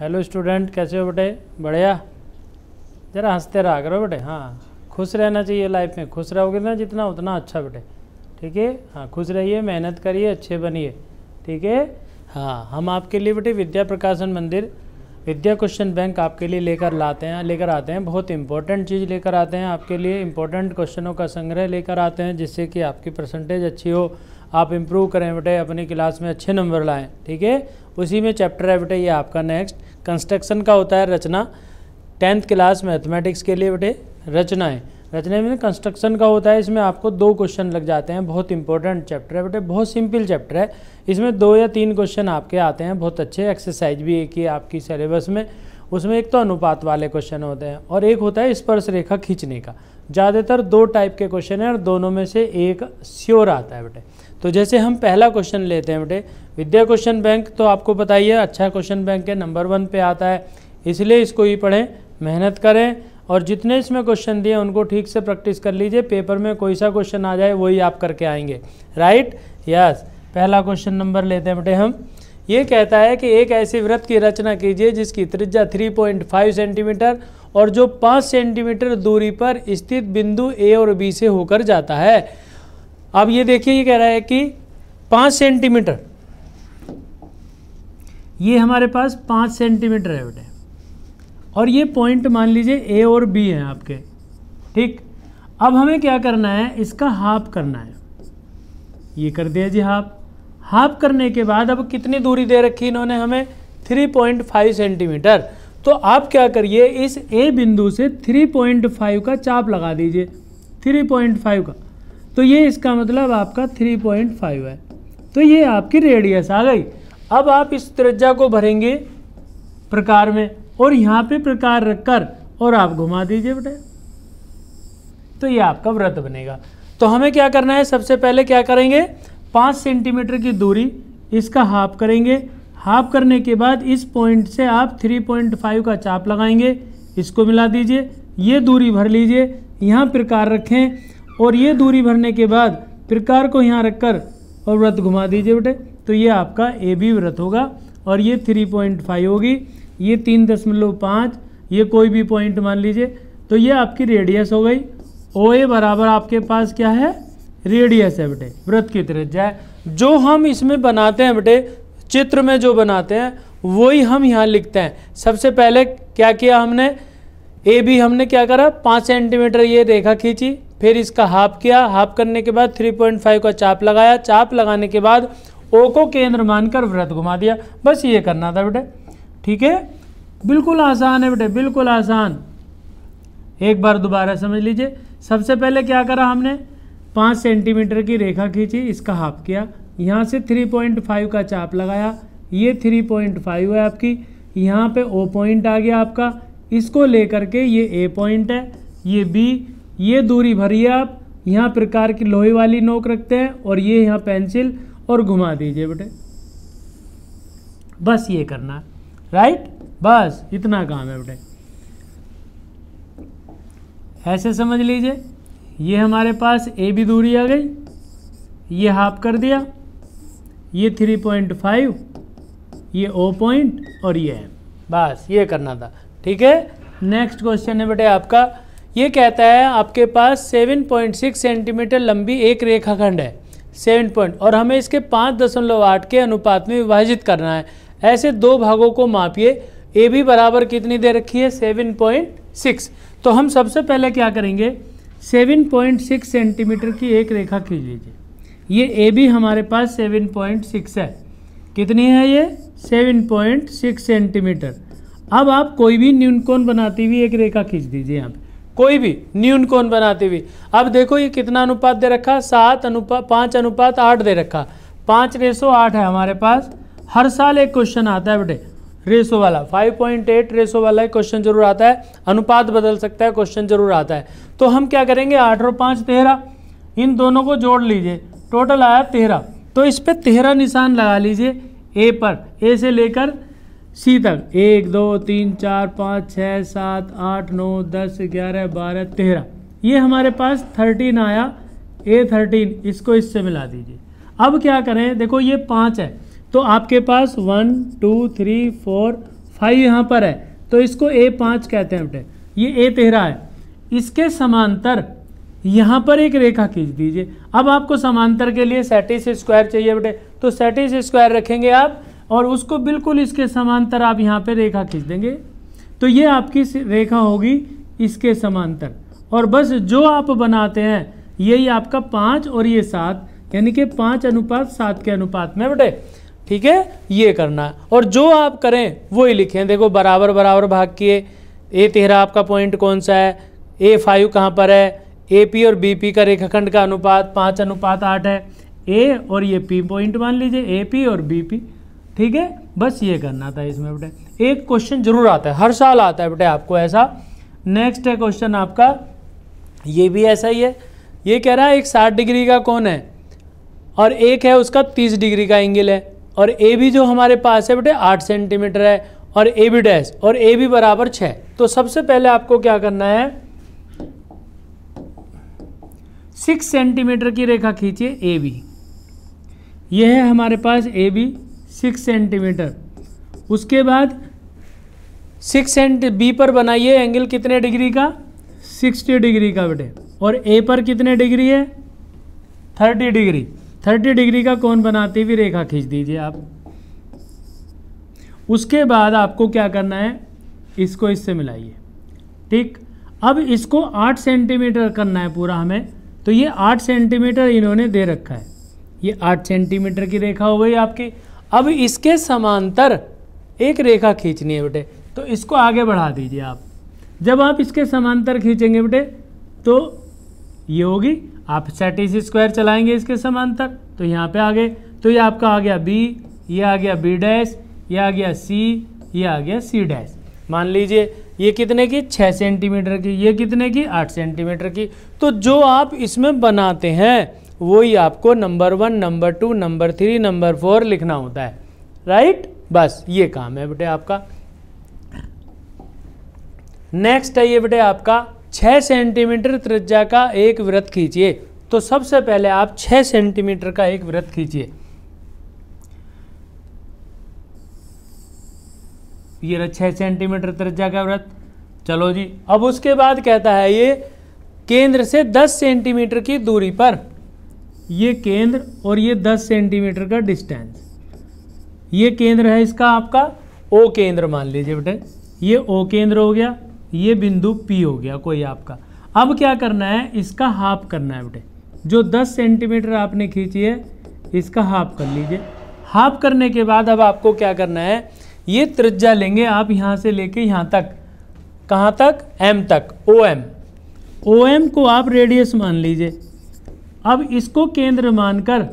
hello student कैसे हो बेटे बढ़िया ज़रा हंसते रहा करो बेटे हाँ खुश रहना चाहिए लाइफ में खुश रहोगे ना जितना उतना अच्छा बेटे ठीक है हाँ खुश रहिए मेहनत करिए अच्छे बनिए ठीक है हाँ हम आपके लिए बेटे विद्या प्रकाशन मंदिर विद्या क्वेश्चन बैंक आपके लिए लेकर लाते हैं लेकर आते हैं बहुत इंपॉर्टेंट चीज़ लेकर आते हैं आपके लिए इंपॉर्टेंट क्वेश्चनों का संग्रह लेकर आते हैं जिससे कि आपकी परसेंटेज अच्छी हो आप इम्प्रूव करें बेटे अपनी क्लास में अच्छे नंबर लाएँ ठीक है उसी में चैप्टर है बेटे ये आपका नेक्स्ट कंस्ट्रक्शन का होता है रचना टेंथ क्लास मैथमेटिक्स के लिए बेटे रचनाएँ रचना में कंस्ट्रक्शन का होता है इसमें आपको दो क्वेश्चन लग जाते हैं बहुत इंपॉर्टेंट चैप्टर है बेटे बहुत सिंपल चैप्टर है इसमें दो या तीन क्वेश्चन आपके आते हैं बहुत अच्छे एक्सरसाइज भी एक ही आपकी सिलेबस में उसमें एक तो अनुपात वाले क्वेश्चन होते हैं और एक होता है स्पर्श रेखा खींचने का ज़्यादातर दो टाइप के क्वेश्चन हैं और दोनों में से एक श्योर आता है बेटे तो जैसे हम पहला क्वेश्चन लेते हैं बेटे विद्या क्वेश्चन बैंक तो आपको बताइए अच्छा क्वेश्चन बैंक है नंबर वन पे आता है इसलिए इसको ही पढ़ें मेहनत करें और जितने इसमें क्वेश्चन दिए उनको ठीक से प्रैक्टिस कर लीजिए पेपर में कोई सा क्वेश्चन आ जाए वही आप करके आएंगे राइट यस पहला क्वेश्चन नंबर लेते हैं बेटे हम ये कहता है कि एक ऐसे व्रत की रचना कीजिए जिसकी त्रिज्या 3.5 सेंटीमीटर और जो 5 सेंटीमीटर दूरी पर स्थित बिंदु ए और बी से होकर जाता है अब ये देखिए ये कह रहा है कि पाँच सेंटीमीटर ये हमारे पास पाँच सेंटीमीटर है बेटे और ये पॉइंट मान लीजिए ए और बी हैं आपके ठीक अब हमें क्या करना है इसका हाफ करना है ये कर दिया जी हाफ हाफ करने के बाद अब कितनी दूरी दे रखी इन्होंने हमें 3.5 सेंटीमीटर तो आप क्या करिए इस ए बिंदु से 3.5 का चाप लगा दीजिए 3.5 का तो ये इसका मतलब आपका 3.5 है तो ये आपकी रेडियस आ गई अब आप इस त्रिज्या को भरेंगे प्रकार में और यहाँ पे प्रकार रखकर और आप घुमा दीजिए बेटे तो ये आपका व्रत बनेगा तो हमें क्या करना है सबसे पहले क्या करेंगे पाँच सेंटीमीटर की दूरी इसका हाफ करेंगे हाफ करने के बाद इस पॉइंट से आप 3.5 का चाप लगाएंगे इसको मिला दीजिए ये दूरी भर लीजिए यहाँ प्रकार रखें और ये दूरी भरने के बाद प्रकार को यहाँ रखकर और व्रत घुमा दीजिए बेटे तो ये आपका ए बी व्रत होगा और ये थ्री पॉइंट फाइव होगी ये तीन दशमलव पाँच ये कोई भी पॉइंट मान लीजिए तो ये आपकी रेडियस हो गई ओ ए बराबर आपके पास क्या है रेडियस है बेटे व्रत की जाए जो हम इसमें बनाते हैं बेटे चित्र में जो बनाते हैं वही हम यहाँ लिखते हैं सबसे पहले क्या किया हमने ए बी हमने क्या करा पाँच सेंटीमीटर ये रेखा खींची फिर इसका हाफ किया हाफ करने के बाद 3.5 का चाप लगाया चाप लगाने के बाद ओ को केंद्र मानकर व्रत घुमा दिया बस ये करना था बेटे ठीक है बिल्कुल आसान है बेटे बिल्कुल आसान एक बार दोबारा समझ लीजिए सबसे पहले क्या करा हमने पाँच सेंटीमीटर की रेखा खींची इसका हाफ किया यहाँ से 3.5 का चाप लगाया ये 3.5 है आपकी यहाँ पे ओ पॉइंट आ गया आपका इसको लेकर के ये ए पॉइंट है ये बी ये दूरी भरिए आप यहाँ प्रकार की लोहे वाली नोक रखते हैं और ये यहाँ पेंसिल और घुमा दीजिए बेटे बस ये करना राइट बस इतना काम है बेटे ऐसे समझ लीजिए ये हमारे पास ए भी दूरी आ गई ये हाफ कर दिया ये थ्री पॉइंट फाइव ये ओ पॉइंट और ये है बस ये करना था ठीक है नेक्स्ट क्वेश्चन है बेटे आपका ये कहता है आपके पास 7.6 सेंटीमीटर लंबी एक रेखाखंड है सेवन पॉइंट और हमें इसके पाँच दशमलव आठ के अनुपात में विभाजित करना है ऐसे दो भागों को मापिए ए भी बराबर कितनी दे रखी है सेवन पॉइंट सिक्स तो हम सबसे पहले क्या करेंगे सेवन पॉइंट सिक्स सेंटीमीटर की एक रेखा खींच लीजिए ये ए भी हमारे पास सेवन पॉइंट सिक्स है कितनी है ये सेवन पॉइंट सिक्स सेंटीमीटर अब आप कोई भी न्यूनकोण बनाती हुई एक रेखा खींच दीजिए यहाँ पर कोई भी न्यून कोण बनाती हुई अब देखो ये कितना अनुपात दे रखा सात अनुपात पाँच अनुपात आठ दे रखा पाँच रेसो आठ है हमारे पास हर साल एक क्वेश्चन आता है बेटे रेसो वाला 5.8 रेसो वाला एक क्वेश्चन जरूर आता है अनुपात बदल सकता है क्वेश्चन जरूर आता है तो हम क्या करेंगे आठ और पाँच तेरह इन दोनों को जोड़ लीजिए टोटल आया तेरह तो इस पर तेरह निशान लगा लीजिए ए पर ए से लेकर सी तक एक दो तीन चार पाँच छः सात आठ नौ दस ग्यारह बारह तेरह ये हमारे पास थर्टीन आया ए थर्टीन इसको इससे मिला दीजिए अब क्या करें देखो ये पाँच है तो आपके पास one two three four five यहाँ पर है तो इसको ए पाँच कहते हैं बेटे ये ए तेरह है इसके समांतर यहाँ पर एक रेखा खींच दीजिए अब आपको समांतर के लिए सैटिस स्क्वायर चाहिए बेटे तो सैटिस स्क्वायर रखेंगे आप और उसको बिल्कुल इसके समांतर आप यहाँ पे रेखा खींच देंगे तो ये आपकी रेखा होगी इसके समांतर और बस जो आप बनाते हैं यही आपका पाँच और ये सात यानी कि पाँच अनुपात सात के अनुपात में बेटे ठीक है ये करना और जो आप करें वो ही लिखें देखो बराबर बराबर भाग किए ए तेहरा आपका पॉइंट कौन सा है ए फाइव कहाँ पर है ए पी और बी पी का रेखाखंड का अनुपात पाँच अनुपात आठ है ए और ये पी पॉइंट मान लीजिए ए पी और बी पी ठीक है बस ये करना था इसमें बेटे एक क्वेश्चन जरूर आता है हर साल आता है बेटे आपको ऐसा नेक्स्ट है क्वेश्चन आपका ये भी ऐसा ही है ये कह रहा है एक साठ डिग्री का कौन है और एक है उसका तीस डिग्री का एंगल है और ए भी जो हमारे पास है बेटे आठ सेंटीमीटर है और ए भी डैश और ए भी बराबर छः तो सबसे पहले आपको क्या करना है सिक्स सेंटीमीटर की रेखा खींचिए ए बी यह है हमारे पास ए बी सिक्स सेंटीमीटर उसके बाद सिक्स सेंट बी पर बनाइए एंगल कितने डिग्री का सिक्सटी डिग्री का बेटे और ए पर कितने डिग्री है थर्टी डिग्री थर्टी डिग्री का कौन बनाते हुए रेखा खींच दीजिए आप उसके बाद आपको क्या करना है इसको इससे मिलाइए ठीक अब इसको आठ सेंटीमीटर करना है पूरा हमें तो ये आठ सेंटीमीटर इन्होंने दे रखा है ये आठ सेंटीमीटर की रेखा हो गई आपकी अब इसके समांतर एक रेखा खींचनी है बेटे तो इसको आगे बढ़ा दीजिए आप जब आप इसके समांतर खींचेंगे बेटे तो ये होगी आप सेट स्क्वायर चलाएंगे इसके समांतर तो यहाँ पे आ गए तो ये आपका आ गया बी ये आ गया बी डैश ये आ गया सी ये आ गया सी डैश मान लीजिए ये कितने की छः सेंटीमीटर की ये कितने की आठ सेंटीमीटर की तो जो आप इसमें बनाते हैं वो ही आपको number one number two number three number four लिखना होता है राइट बस ये काम है बेटे आपका नेक्स्ट है ये बेटे आपका छः सेंटीमीटर त्रिज्या का एक व्रत खींचिए तो सबसे पहले आप छः सेंटीमीटर का एक व्रत खींचिए ये रहा छः सेंटीमीटर त्रिज्या का व्रत चलो जी अब उसके बाद कहता है ये केंद्र से 10 सेंटीमीटर की दूरी पर ये केंद्र और ये 10 सेंटीमीटर का डिस्टेंस ये केंद्र है इसका आपका ओ केंद्र मान लीजिए बेटे ये ओ केंद्र हो गया ये बिंदु पी हो गया कोई आपका अब क्या करना है इसका हाफ करना है बेटे जो 10 सेंटीमीटर आपने खींची है इसका हाफ कर लीजिए हाफ करने के बाद अब आपको क्या करना है ये त्रिज्या लेंगे आप यहाँ से लेके यहाँ तक कहाँ तक एम तक ओ एम ओ एम को आप रेडियस मान लीजिए अब इसको केंद्र मानकर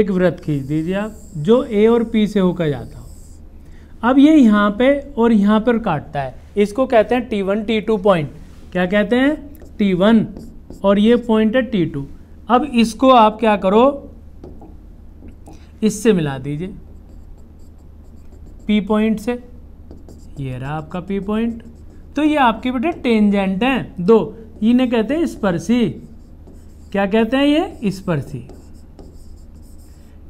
एक व्रत खींच दीजिए आप जो ए और पी से होकर जाता हो अब ये यहाँ पे और यहाँ पर काटता है इसको कहते हैं T one T two point क्या कहते हैं टी वन और ये पॉइंट है टी टू अब इसको आप क्या करो इससे मिला दीजिए पी पॉइंट से ये रहा आपका पी पॉइंट तो ये आपके बेटे टेंजेंट हैं दो इन्हें कहते हैं स्पर्शी क्या कहते हैं ये स्पर्शी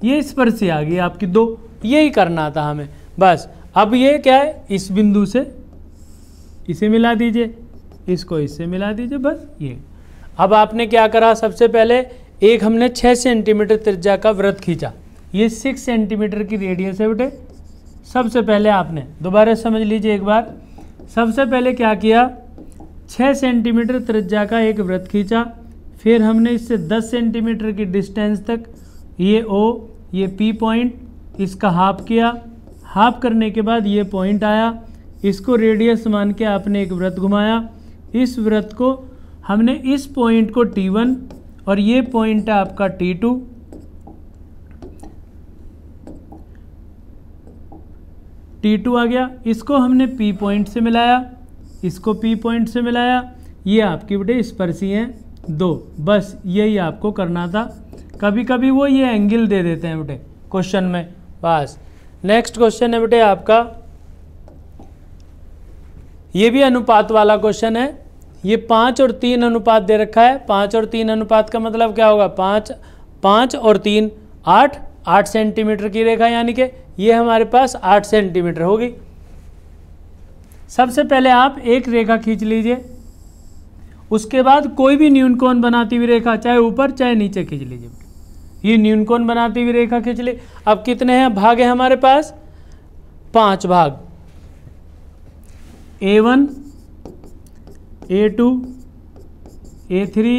ये स्पर्शी आ गई आपकी दो यही करना था हमें बस अब ये क्या है इस बिंदु से इसे मिला दीजिए इसको इससे मिला दीजिए बस ये अब आपने क्या करा सबसे पहले एक हमने 6 सेंटीमीटर त्रिज्या का व्रत खींचा ये 6 सेंटीमीटर की रेडियस है बेटे सबसे पहले आपने दोबारा समझ लीजिए एक बार सबसे पहले क्या किया 6 सेंटीमीटर त्रिज्या का एक व्रत खींचा फिर हमने इससे 10 सेंटीमीटर की डिस्टेंस तक ये ओ ये पी पॉइंट इसका हाफ किया हाफ करने के बाद ये पॉइंट आया इसको रेडियस मान के आपने एक व्रत घुमाया इस व्रत को हमने इस पॉइंट को T1 और ये पॉइंट है आपका T2 T2 आ गया इसको हमने P पॉइंट से मिलाया इसको P पॉइंट से मिलाया ये आपकी बेटे स्पर्शी हैं दो बस यही आपको करना था कभी कभी वो ये एंगल दे देते हैं बेटे क्वेश्चन में बस नेक्स्ट क्वेश्चन है बेटे आपका ये भी अनुपात वाला क्वेश्चन है ये पाँच और तीन अनुपात दे रखा है पाँच और तीन अनुपात का मतलब क्या होगा पाँच पाँच और तीन आठ आठ सेंटीमीटर की रेखा यानी कि ये हमारे पास आठ सेंटीमीटर होगी सबसे पहले आप एक रेखा खींच लीजिए उसके बाद कोई भी न्यूनकोन बनाती हुई रेखा चाहे ऊपर चाहे नीचे खींच लीजिए ये न्यूनकोन बनाती हुई रेखा खींच ली अब कितने हैं भाग है हमारे पास पांच भाग A one A two A three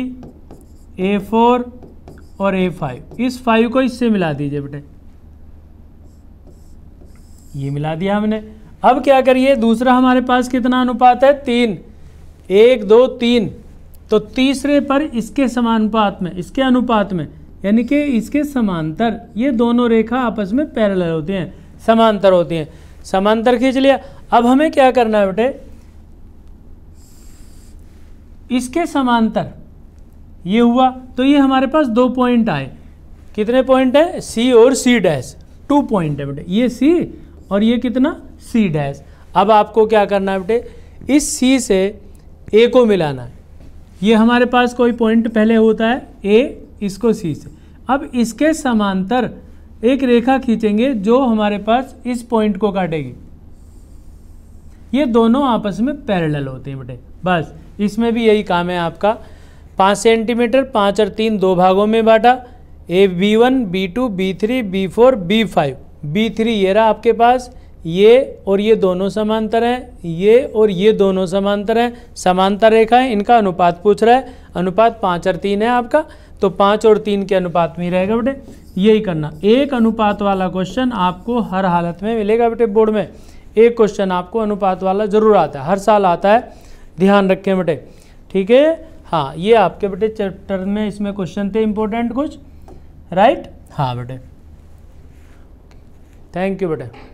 A four और ए फाइव इस फाइव को इससे मिला दीजिए बेटे ये मिला दिया हमने अब क्या करिए दूसरा हमारे पास कितना अनुपात है तीन एक दो तीन तो तीसरे पर इसके समानुपात में इसके अनुपात में यानी कि इसके समांतर ये दोनों रेखा आपस में पैरल होती हैं समांतर होती हैं समांतर खींच लिया अब हमें क्या करना है बेटे इसके समांतर ये हुआ तो ये हमारे पास दो पॉइंट आए कितने पॉइंट है सी और सी डैश टू पॉइंट है बेटे ये सी और ये कितना सी डैश अब आपको क्या करना है बेटे इस सी से ए को मिलाना है ये हमारे पास कोई पॉइंट पहले होता है ए इसको सी से अब इसके समांतर एक रेखा खींचेंगे जो हमारे पास इस पॉइंट को काटेगी ये दोनों आपस में पैरेलल होते हैं बेटे बस इसमें भी यही काम है आपका पाँच सेंटीमीटर पाँच और तीन दो भागों में बांटा A B one B two B three B four B five B three ये रहा आपके पास ये और ये दोनों समांतर हैं ये और ये दोनों समांतर हैं समांतर रेखा है इनका अनुपात पूछ रहा है अनुपात पाँच और तीन है आपका तो पाँच और तीन के अनुपात में ही रहेगा बेटे यही करना एक अनुपात वाला क्वेश्चन आपको हर हालत में मिलेगा बेटे बोर्ड में एक क्वेश्चन आपको अनुपात वाला जरूर आता है हर साल आता है ध्यान रखें बेटे ठीक है हाँ ये आपके बेटे चैप्टर में इसमें क्वेश्चन थे इम्पोर्टेंट कुछ राइट हाँ बेटे थैंक यू बेटे